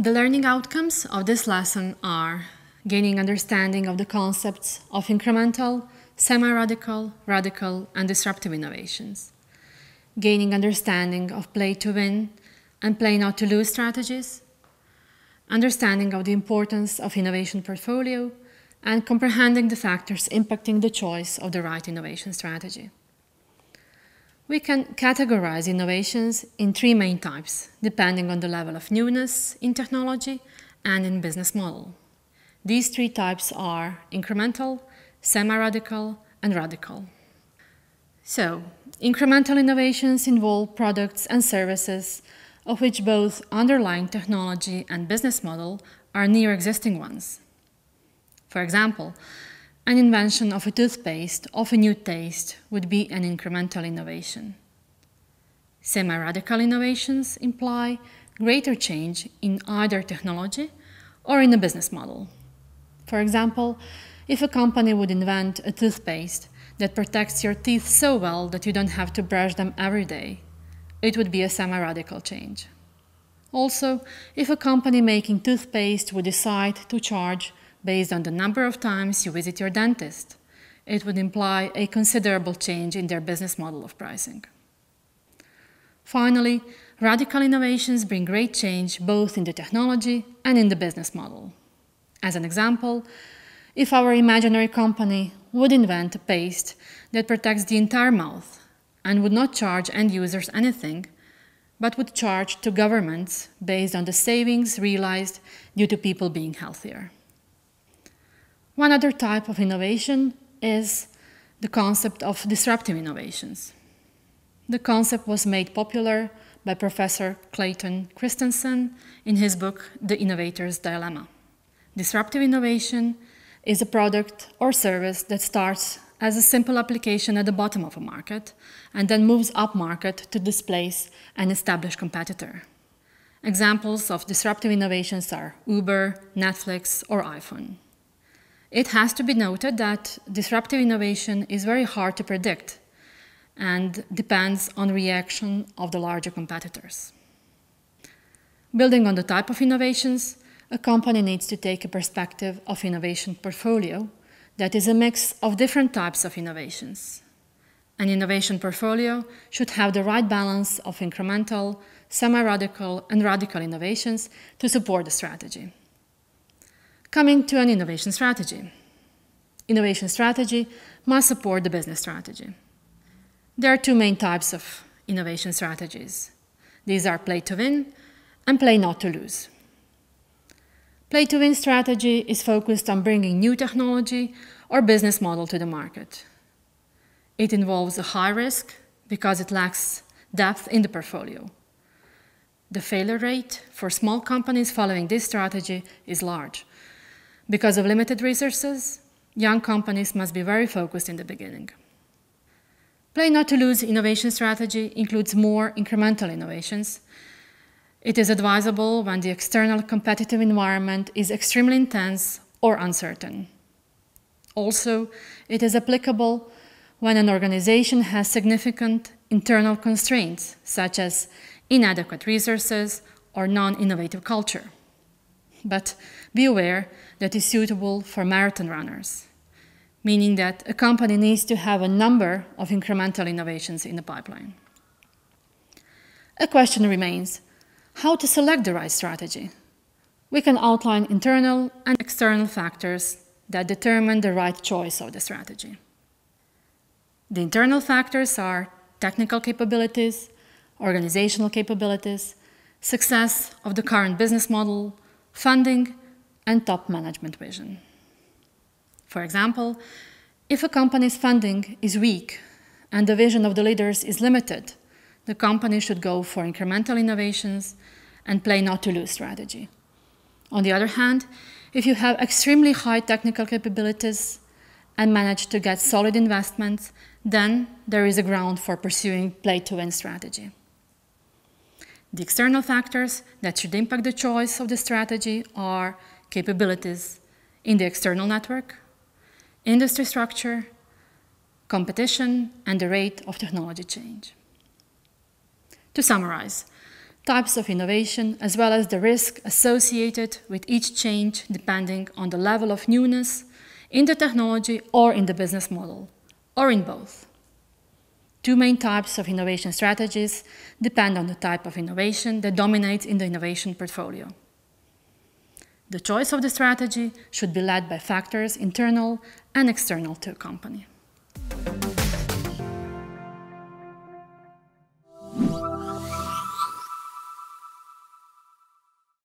The learning outcomes of this lesson are gaining understanding of the concepts of incremental, semi-radical, radical, and disruptive innovations, gaining understanding of play to win and play not to lose strategies, understanding of the importance of innovation portfolio, and comprehending the factors impacting the choice of the right innovation strategy. We can categorize innovations in three main types, depending on the level of newness in technology and in business model. These three types are incremental, semi-radical, and radical. So, incremental innovations involve products and services of which both underlying technology and business model are near existing ones. For example, an invention of a toothpaste of a new taste would be an incremental innovation. Semi-radical innovations imply greater change in either technology or in a business model. For example, if a company would invent a toothpaste that protects your teeth so well that you don't have to brush them every day, it would be a semi-radical change. Also, if a company making toothpaste would decide to charge based on the number of times you visit your dentist. It would imply a considerable change in their business model of pricing. Finally, radical innovations bring great change both in the technology and in the business model. As an example, if our imaginary company would invent a paste that protects the entire mouth and would not charge end users anything, but would charge to governments based on the savings realized due to people being healthier. One other type of innovation is the concept of disruptive innovations. The concept was made popular by Professor Clayton Christensen in his book The Innovator's Dilemma. Disruptive innovation is a product or service that starts as a simple application at the bottom of a market and then moves up market to displace an established competitor. Examples of disruptive innovations are Uber, Netflix, or iPhone. It has to be noted that disruptive innovation is very hard to predict and depends on reaction of the larger competitors. Building on the type of innovations, a company needs to take a perspective of innovation portfolio that is a mix of different types of innovations. An innovation portfolio should have the right balance of incremental, semi-radical and radical innovations to support the strategy. Coming to an innovation strategy. Innovation strategy must support the business strategy. There are two main types of innovation strategies. These are play to win and play not to lose. Play to win strategy is focused on bringing new technology or business model to the market. It involves a high risk because it lacks depth in the portfolio. The failure rate for small companies following this strategy is large, because of limited resources, young companies must be very focused in the beginning. Play not to lose innovation strategy includes more incremental innovations. It is advisable when the external competitive environment is extremely intense or uncertain. Also, it is applicable when an organization has significant internal constraints, such as inadequate resources or non innovative culture but be aware that is suitable for marathon runners, meaning that a company needs to have a number of incremental innovations in the pipeline. A question remains, how to select the right strategy? We can outline internal and external factors that determine the right choice of the strategy. The internal factors are technical capabilities, organizational capabilities, success of the current business model, funding, and top management vision. For example, if a company's funding is weak and the vision of the leaders is limited, the company should go for incremental innovations and play not to lose strategy. On the other hand, if you have extremely high technical capabilities and manage to get solid investments, then there is a ground for pursuing play to win strategy. The external factors that should impact the choice of the strategy are capabilities in the external network, industry structure, competition, and the rate of technology change. To summarize, types of innovation as well as the risk associated with each change depending on the level of newness in the technology or in the business model, or in both. Two main types of innovation strategies depend on the type of innovation that dominates in the innovation portfolio. The choice of the strategy should be led by factors internal and external to a company.